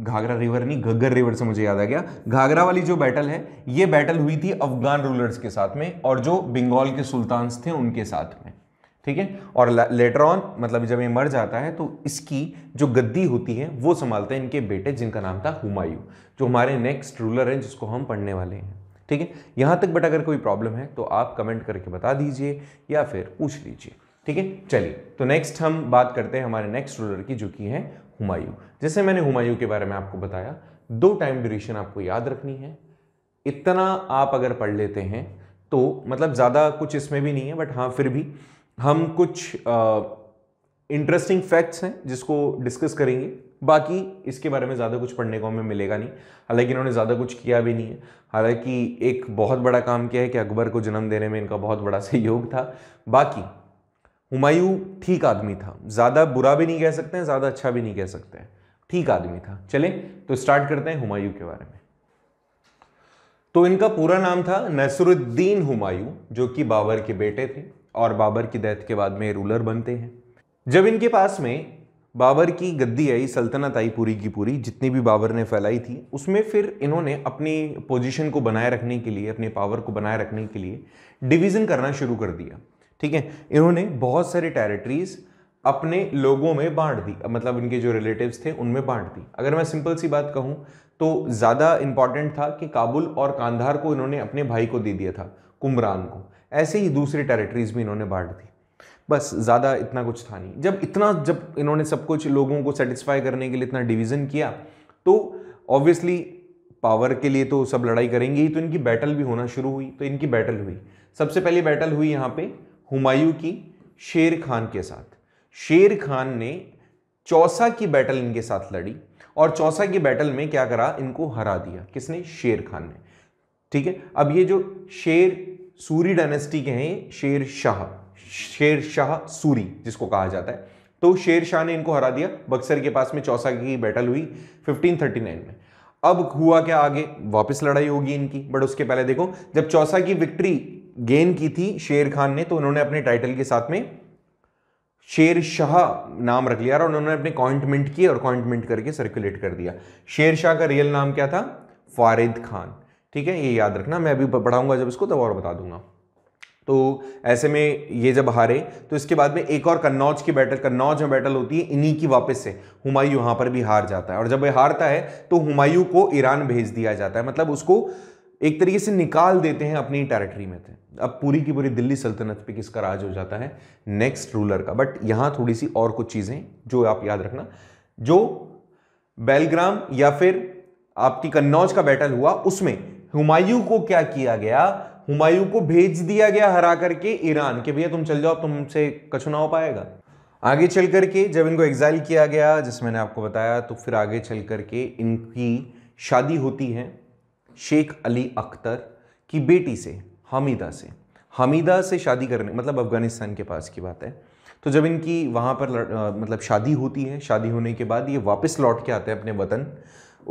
घाघरा रिवर नहीं घग्गर रिवर से मुझे याद आ गया घाघरा वाली जो बैटल है ये बैटल हुई थी अफगान रूलर्स के साथ में और जो बंगाल के सुल्तान्स थे उनके साथ में ठीक है और लेटर ऑन मतलब जब ये मर जाता है तो इसकी जो गद्दी होती है वो संभालते हैं इनके बेटे जिनका नाम था हुमायूं जो हमारे नेक्स्ट रूलर हैं जिसको हम पढ़ने वाले हैं ठीक है यहाँ तक बट अगर कोई प्रॉब्लम है तो आप कमेंट करके बता दीजिए या फिर पूछ लीजिए ठीक है चलिए तो नेक्स्ट हम बात करते हैं हमारे नेक्स्ट रूलर की जो कि है हुमायूं जैसे मैंने हुमायूं के बारे में आपको बताया दो टाइम ड्यूरेशन आपको याद रखनी है इतना आप अगर पढ़ लेते हैं तो मतलब ज़्यादा कुछ इसमें भी नहीं है बट हाँ फिर भी हम कुछ इंटरेस्टिंग फैक्ट्स हैं जिसको डिस्कस करेंगे बाकी इसके बारे में ज़्यादा कुछ पढ़ने को हमें मिलेगा नहीं हालांकि इन्होंने ज़्यादा कुछ किया भी नहीं है हालांकि एक बहुत बड़ा काम किया है कि अकबर को जन्म देने में इनका बहुत बड़ा सहयोग था बाकी हुमायूं ठीक आदमी था ज़्यादा बुरा भी नहीं कह सकते हैं ज़्यादा अच्छा भी नहीं कह सकते हैं ठीक आदमी था चले तो स्टार्ट करते हैं हुमायूं के बारे में तो इनका पूरा नाम था नसरुद्दीन हुमायूं जो कि बाबर के बेटे थे और बाबर की डेथ के बाद में रूलर बनते हैं जब इनके पास में बाबर की गद्दी आई सल्तनत आई पूरी की पूरी जितनी भी बाबर ने फैलाई थी उसमें फिर इन्होंने अपनी पोजीशन को बनाए रखने के लिए अपने पावर को बनाए रखने के लिए डिवीज़न करना शुरू कर दिया ठीक है इन्होंने बहुत सारी टेरिटरीज अपने लोगों में बांट दी मतलब इनके जो रिलेटिव्स थे उनमें बांट दी अगर मैं सिंपल सी बात कहूँ तो ज़्यादा इंपॉर्टेंट था कि काबुल और कांधार को इन्होंने अपने भाई को दे दिया था कुमरान को ऐसे ही दूसरी टेरिटरीज भी इन्होंने बांट दी बस ज़्यादा इतना कुछ था नहीं जब इतना जब इन्होंने सब कुछ लोगों को सेटिस्फाई करने के लिए इतना डिवीज़न किया तो ऑब्वियसली पावर के लिए तो सब लड़ाई करेंगे ही तो इनकी बैटल भी होना शुरू हुई तो इनकी बैटल हुई सबसे पहली बैटल हुई यहाँ पे हुमायूं की शेर खान के साथ शेर खान ने चौसा की बैटल इनके साथ लड़ी और चौसा की बैटल में क्या करा इनको हरा दिया किसने शेर खान ने ठीक है अब ये जो शेर सूरी डायनेस्टी के हैं शेर शाह शेर शाह सूरी जिसको कहा जाता है तो शेर शाह ने इनको हरा दिया बक्सर के पास में चौसा की बैटल हुई 1539 में अब हुआ क्या आगे वापस लड़ाई होगी इनकी बट उसके पहले देखो जब चौसा की विक्ट्री गेन की थी शेर खान ने तो उन्होंने अपने टाइटल के साथ में शेर शाह नाम रख लिया और उन्होंने अपने कॉइंटमेंट किए और कॉइंटमेंट करके सर्कुलेट कर दिया शेर शाह का रियल नाम क्या था फारिद खान ठीक है ये याद रखना मैं अभी पढ़ाऊंगा जब इसको तब और बता दूंगा तो ऐसे में ये जब हारे तो इसके बाद में एक और कन्नौज की बैटल कन्नौज में बैटल होती है इन्हीं की वापस से हुमायूं यहाँ पर भी हार जाता है और जब वह हारता है तो हुमायूं को ईरान भेज दिया जाता है मतलब उसको एक तरीके से निकाल देते हैं अपनी टेरिटरी में थे अब पूरी की पूरी दिल्ली सल्तनत पे किसका राज हो जाता है नेक्स्ट रूलर का बट यहां थोड़ी सी और कुछ चीज़ें जो आप याद रखना जो बेलग्राम या फिर आपकी कन्नौज का बैटल हुआ उसमें हुमायूं को क्या किया गया हुमायूं को भेज दिया गया हरा करके ईरान के भैया तुम चल जाओ तुमसे कछु ना हो पाएगा आगे चल करके जब इनको एग्जाइल किया गया जिस मैंने आपको बताया तो फिर आगे चल करके इनकी शादी होती है शेख अली अख्तर की बेटी से हमीदा से हमीदा से शादी करने मतलब अफ़गानिस्तान के पास की बात है तो जब इनकी वहाँ पर आ, मतलब शादी होती है शादी होने के बाद ये वापस लौट के आते हैं अपने वतन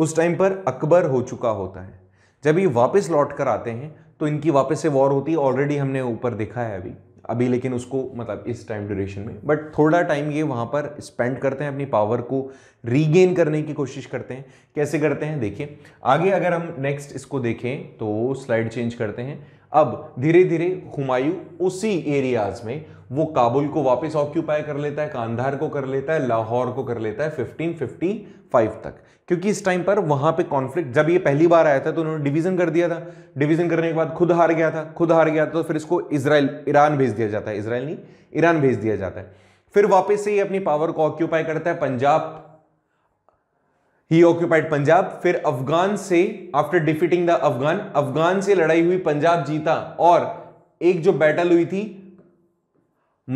उस टाइम पर अकबर हो चुका होता है जब ये वापस लौट कर आते हैं तो इनकी वापस से वॉर होती है ऑलरेडी हमने ऊपर देखा है अभी अभी लेकिन उसको मतलब इस टाइम ड्यूरेशन में बट थोड़ा टाइम ये वहाँ पर स्पेंड करते हैं अपनी पावर को रीगेन करने की कोशिश करते हैं कैसे करते हैं देखिए आगे अगर हम नेक्स्ट इसको देखें तो स्लाइड चेंज करते हैं अब धीरे धीरे हुमायूं उसी एरियाज में वो काबुल को वापस ऑक्यूपाई कर लेता है कांधार को कर लेता है लाहौर को कर लेता है 1555 तक क्योंकि इस टाइम पर वहां पे कॉन्फ्लिक्ट जब ये पहली बार आया था तो उन्होंने डिवीजन कर दिया था डिवीजन करने के बाद खुद हार गया था खुद हार गया था तो फिर इसको इसराइल ईरान भेज दिया जाता है इसराइल नहीं ईरान भेज दिया जाता है फिर वापस से ये अपनी पावर को ऑक्यूपाई करता है पंजाब ही ऑक्यूपाइड पंजाब फिर अफगान से after defeating the Afghan Afghan से लड़ाई हुई पंजाब जीता और एक जो बैटल हुई थी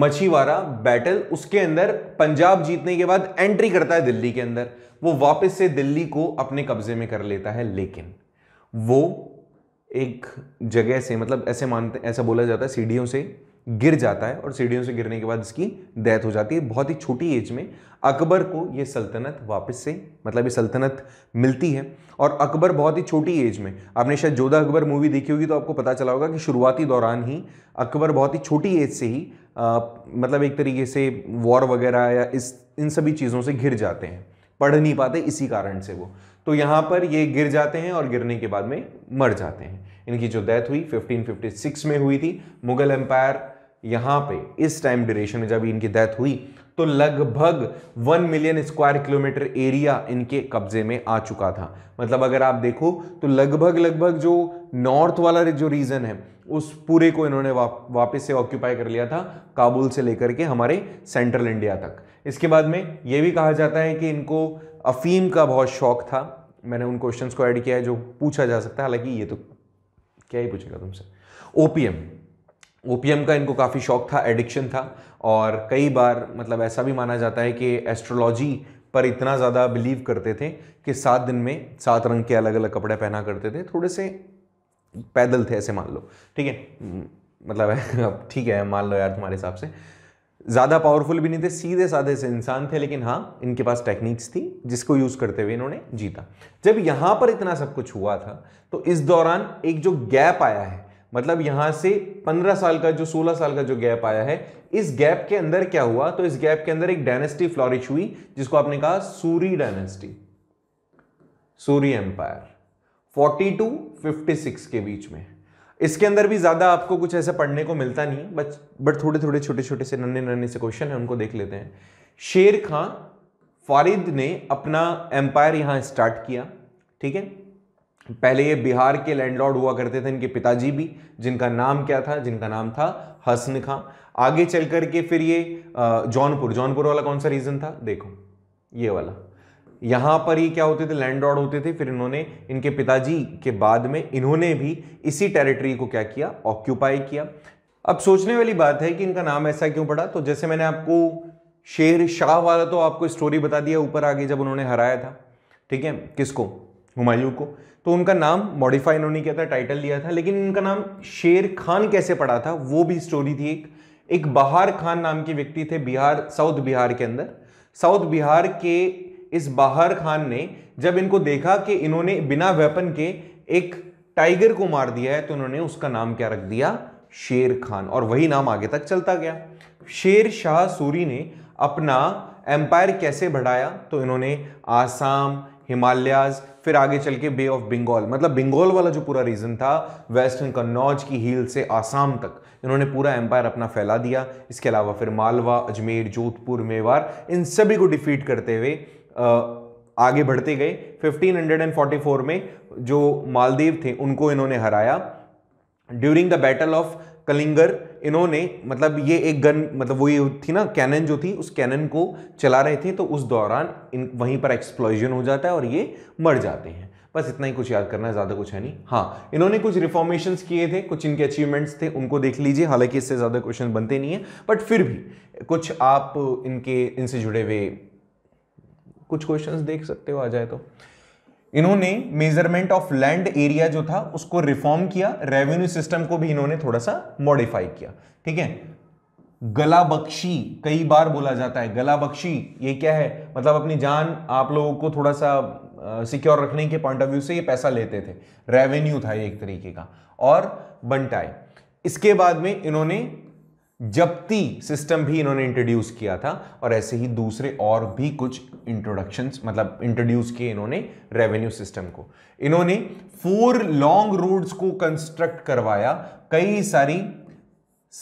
मछीवारा बैटल उसके अंदर पंजाब जीतने के बाद एंट्री करता है दिल्ली के अंदर वो वापस से दिल्ली को अपने कब्जे में कर लेता है लेकिन वो एक जगह से मतलब ऐसे मानते ऐसा बोला जाता है सीढ़ियों से गिर जाता है और सीढ़ियों से गिरने के बाद इसकी डेथ हो जाती है बहुत ही छोटी एज में अकबर को ये सल्तनत वापस से मतलब ये सल्तनत मिलती है और अकबर बहुत ही छोटी एज में आपने शायद जोधा अकबर मूवी देखी होगी तो आपको पता चला होगा कि शुरुआती दौरान ही अकबर बहुत ही छोटी एज से ही आ, मतलब एक तरीके से वॉर वगैरह या इस इन सभी चीज़ों से घिर जाते हैं पढ़ नहीं पाते इसी कारण से वो तो यहाँ पर ये गिर जाते हैं और गिरने के बाद में मर जाते हैं इनकी जो डेथ हुई 1556 में हुई थी मुगल एम्पायर यहाँ पे इस टाइम ड्यूरेशन में जब इनकी डेथ हुई तो लगभग one million square kilometre area इनके कब्जे में आ चुका था मतलब अगर आप देखो तो लगभग लगभग जो नॉर्थ वाला जो रीजन है उस पूरे को इन्होंने वापस से ऑक्यूपाई कर लिया था काबुल से लेकर के हमारे सेंट्रल इंडिया तक इसके बाद में ये भी कहा जाता है कि इनको अफीम का बहुत शौक था मैंने उन क्वेश्चंस को ऐड किया है जो पूछा जा सकता है हालांकि ये तो क्या ही पूछेगा तुमसे ओपीएम ओपीएम का इनको काफ़ी शौक था एडिक्शन था और कई बार मतलब ऐसा भी माना जाता है कि एस्ट्रोलॉजी पर इतना ज़्यादा बिलीव करते थे कि सात दिन में सात रंग के अलग अलग कपड़े पहना करते थे थोड़े से पैदल थे ऐसे मान लो ठीक है हम्म, मतलब अब ठीक है मान लो यार तुम्हारे हिसाब से ज़्यादा पावरफुल भी नहीं थे सीधे साधे से इंसान थे लेकिन हाँ इनके पास टेक्निक्स थी जिसको यूज़ करते हुए इन्होंने जीता जब यहाँ पर इतना सब कुछ हुआ था तो इस दौरान एक जो गैप आया है मतलब यहां से 15 साल का जो 16 साल का जो गैप आया है इस गैप के अंदर क्या हुआ तो इस गैप के अंदर एक डायनेस्टी फ्लॉरिश हुई जिसको आपने कहा Suri dynasty Suri empire 42 to के बीच में इसके अंदर भी ज़्यादा आपको कुछ ऐसा पढ़ने को मिलता नहीं बट बट थोड़े थोड़े छोटे छोटे से नन्हे नन्हे से क्वेश्चन है उनको देख लेते हैं शेर खां फारिद ने अपना एम्पायर यहां स्टार्ट किया ठीक है पहले ये बिहार के लैंडलॉर्ड हुआ करते थे इनके पिताजी भी जिनका नाम क्या था जिनका नाम था हसन खां आगे चल करके फिर ये जौनपुर जौनपुर वाला कौन सा रीज़न था देखो ये वाला यहाँ पर ही क्या होते थे लैंडलॉर्ड होते थे फिर इन्होंने इनके पिताजी के बाद में इन्होंने भी इसी टेरिटरी को क्या किया ऑक्यूपाई किया अब सोचने वाली बात है कि इनका नाम ऐसा क्यों पड़ा तो जैसे मैंने आपको शेर शाह वाला तो आपको स्टोरी बता दिया ऊपर आगे जब उन्होंने हराया था ठीक है किसको हुमायूं को तो उनका नाम मॉडिफाई इन्होंने किया था टाइटल लिया था लेकिन उनका नाम शेर खान कैसे पड़ा था वो भी स्टोरी थी एक एक बहार खान नाम के व्यक्ति थे बिहार साउथ बिहार के अंदर साउथ बिहार के इस बहार खान ने जब इनको देखा कि इन्होंने बिना वेपन के एक टाइगर को मार दिया है तो उन्होंने उसका नाम क्या रख दिया शेर खान और वही नाम आगे तक चलता गया शेर शाह सूरी ने अपना एम्पायर कैसे बढ़ाया तो इन्होंने आसाम हिमालयाज फिर आगे चल के बे ऑफ बंगाल मतलब बंगाल वाला जो पूरा रीजन था वेस्टर्न कन्नौज की हील से आसाम तक इन्होंने पूरा एम्पायर अपना फैला दिया इसके अलावा फिर मालवा अजमेर जोधपुर मेवाड़ इन सभी को डिफीट करते हुए आगे बढ़ते गए 1544 में जो मालदीव थे उनको इन्होंने हराया during the battle of Kalinjar इन्होंने मतलब ये एक गन मतलब वही थी ना कैनन जो थी उस कैनन को चला रहे थे तो उस दौरान इन वहीं पर एक्सप्लोजन हो जाता है और ये मर जाते हैं बस इतना ही कुछ याद करना है ज़्यादा कुछ है नहीं हाँ इन्होंने कुछ रिफॉर्मेशन किए थे कुछ इनके अचीवमेंट्स थे उनको देख लीजिए हालांकि इससे ज़्यादा क्वेश्चन बनते नहीं है बट फिर भी कुछ आप इनके इनसे जुड़े हुए कुछ क्वेश्चंस देख सकते हो आ जाए तो इन्होंने मेजरमेंट ऑफ लैंड एरिया जो था उसको रिफॉर्म किया रेवेन्यू सिस्टम को भी इन्होंने थोड़ा सा मॉडिफाई किया ठीक है गलाबख्शी कई बार बोला जाता है गलाबख्शी ये क्या है मतलब अपनी जान आप लोगों को थोड़ा सा सिक्योर रखने के पॉइंट ऑफ व्यू से ये पैसा लेते थे रेवेन्यू था ये एक तरीके का और बनटाई इसके बाद में इन्होंने जब्ती सिस्टम भी इन्होंने इंट्रोड्यूस किया था और ऐसे ही दूसरे और भी कुछ इंट्रोडक्शन मतलब इंट्रोड्यूस किए इन्होंने रेवेन्यू सिस्टम को इन्होंने फोर लॉन्ग रोड्स को कंस्ट्रक्ट करवाया कई सारी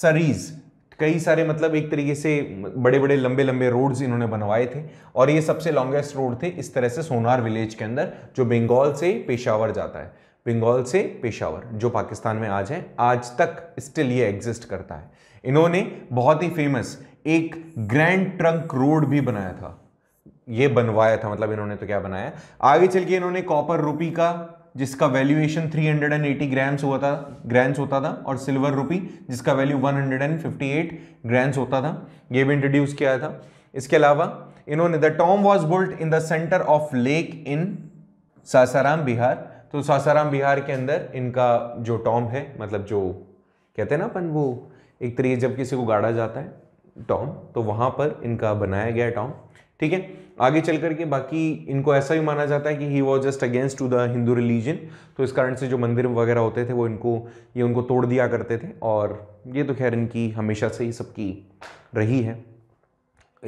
सरीज कई सारे मतलब एक तरीके से बड़े बड़े लंबे लंबे रोड्स इन्होंने बनवाए थे और ये सबसे लॉन्गेस्ट रोड थे इस तरह से सोनार विलेज के अंदर जो बंगाल से पेशावर जाता है बंगाल से पेशावर जो पाकिस्तान में आज है आज तक स्टिल ये एग्जिस्ट करता है इन्होंने बहुत ही फेमस एक ग्रैंड ट्रंक रोड भी बनाया था ये बनवाया था मतलब इन्होंने तो क्या बनाया आगे चल के इन्होंने कॉपर रूपी का जिसका वैल्यूएशन 380 ग्राम्स हुआ था ग्रैम्स होता था और सिल्वर रूपी जिसका वैल्यू 158 ग्राम्स होता था ये भी इंट्रोड्यूस किया था इसके अलावा इन्होंने the tomb was built in the centre of lake in Sasaram Bihar तो सासाराम बिहार के अंदर इनका जो टॉम है मतलब जो कहते हैं ना अपन वो एक तरीके जब किसी को गाड़ा जाता है टॉम तो वहाँ पर इनका बनाया गया टॉम ठीक है आगे चल करके बाकी इनको ऐसा भी माना जाता है कि he was just against to the Hindu religion तो इस कारण से जो मंदिर वगैरह होते थे वो इनको ये उनको तोड़ दिया करते थे और ये तो खैर इनकी हमेशा से ही सबकी रही है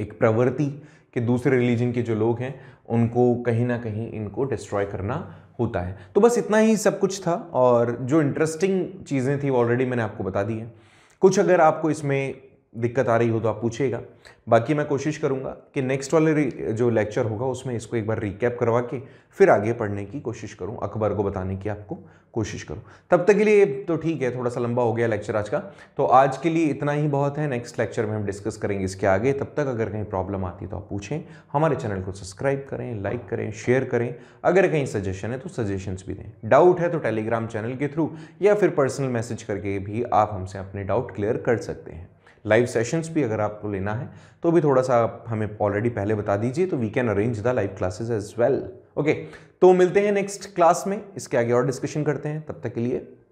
एक प्रवृत्ति के दूसरे रिलीजन के जो लोग हैं उनको कहीं ना कहीं इनको डिस्ट्रॉय करना होता है तो बस इतना ही सब कुछ था और जो इंटरेस्टिंग चीज़ें थी वो ऑलरेडी मैंने आपको बता दी है कुछ अगर आपको इसमें दिक्कत आ रही हो तो आप पूछिएगा बाकी मैं कोशिश करूँगा कि नेक्स्ट वाले जो लेक्चर होगा उसमें इसको एक बार रिकैप करवा के फिर आगे पढ़ने की कोशिश करूँ अखबार को बताने की आपको कोशिश करूँ तब तक के लिए तो ठीक है थोड़ा सा लंबा हो गया लेक्चर आज का तो आज के लिए इतना ही बहुत है नेक्स्ट लेक्चर में हम डिस्कस करेंगे इसके आगे तब तक अगर कहीं प्रॉब्लम आती है तो आप पूछें हमारे चैनल को सब्सक्राइब करें लाइक करें शेयर करें अगर कहीं सजेशन है तो सजेशंस भी दें डाउट है तो टेलीग्राम चैनल के थ्रू या फिर पर्सनल मैसेज करके भी आप हमसे अपने डाउट क्लियर कर सकते हैं लाइव सेशंस भी अगर आपको लेना है तो भी थोड़ा सा हमें ऑलरेडी पहले बता दीजिए तो we can arrange the live classes as well okay तो मिलते हैं नेक्स्ट क्लास में इसके आगे और डिस्कशन करते हैं तब तक के लिए